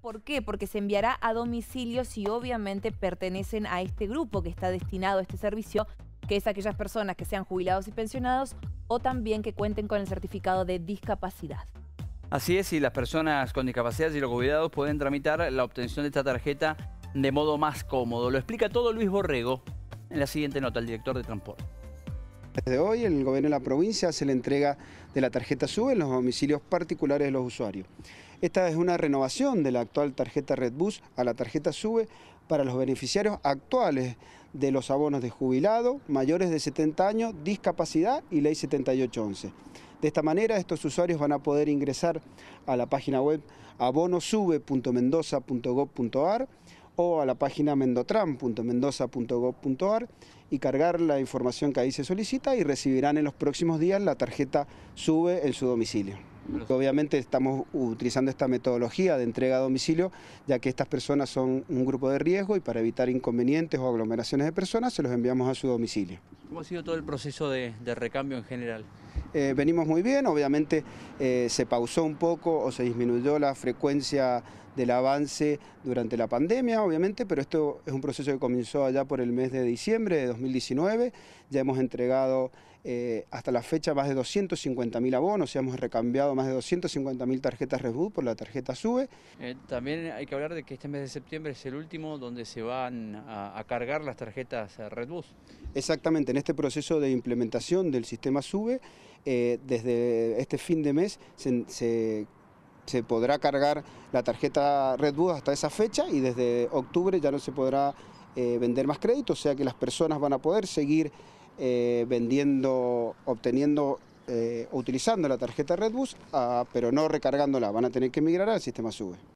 por qué, porque se enviará a domicilios si obviamente pertenecen a este grupo que está destinado a este servicio, que es aquellas personas que sean jubilados y pensionados o también que cuenten con el certificado de discapacidad. Así es, y las personas con discapacidad y los jubilados pueden tramitar la obtención de esta tarjeta de modo más cómodo. Lo explica todo Luis Borrego en la siguiente nota, el director de transporte. Desde hoy el gobierno de la provincia hace la entrega de la tarjeta SUBE en los domicilios particulares de los usuarios. Esta es una renovación de la actual tarjeta Redbus a la tarjeta SUBE para los beneficiarios actuales de los abonos de jubilado, mayores de 70 años, discapacidad y ley 7811. De esta manera, estos usuarios van a poder ingresar a la página web abonosube.mendoza.gov.ar o a la página mendotram.mendoza.gov.ar y cargar la información que ahí se solicita y recibirán en los próximos días la tarjeta SUBE en su domicilio. Obviamente estamos utilizando esta metodología de entrega a domicilio, ya que estas personas son un grupo de riesgo y para evitar inconvenientes o aglomeraciones de personas se los enviamos a su domicilio. ¿Cómo ha sido todo el proceso de, recambio en general? Eh, venimos muy bien, obviamente eh, se pausó un poco o se disminuyó la frecuencia del avance durante la pandemia, obviamente, pero esto es un proceso que comenzó allá por el mes de diciembre de 2019, ya hemos entregado eh, hasta la fecha más de 250.000 abonos, y hemos recambiado más de 250.000 tarjetas RedBus... por la tarjeta SUBE. Eh, también hay que hablar de que este mes de septiembre es el último donde se van a, cargar las tarjetas eh, Redbus. Exactamente, en este proceso de implementación del sistema SUBE, desde este fin de mes se, podrá cargar la tarjeta Redbus hasta esa fecha y desde octubre ya no se podrá vender más créditos... o sea que las personas van a poder seguir eh, vendiendo, obteniendo, eh, utilizando la tarjeta Redbus, ah, pero no recargándola. Van a tener que migrar al sistema SUBE.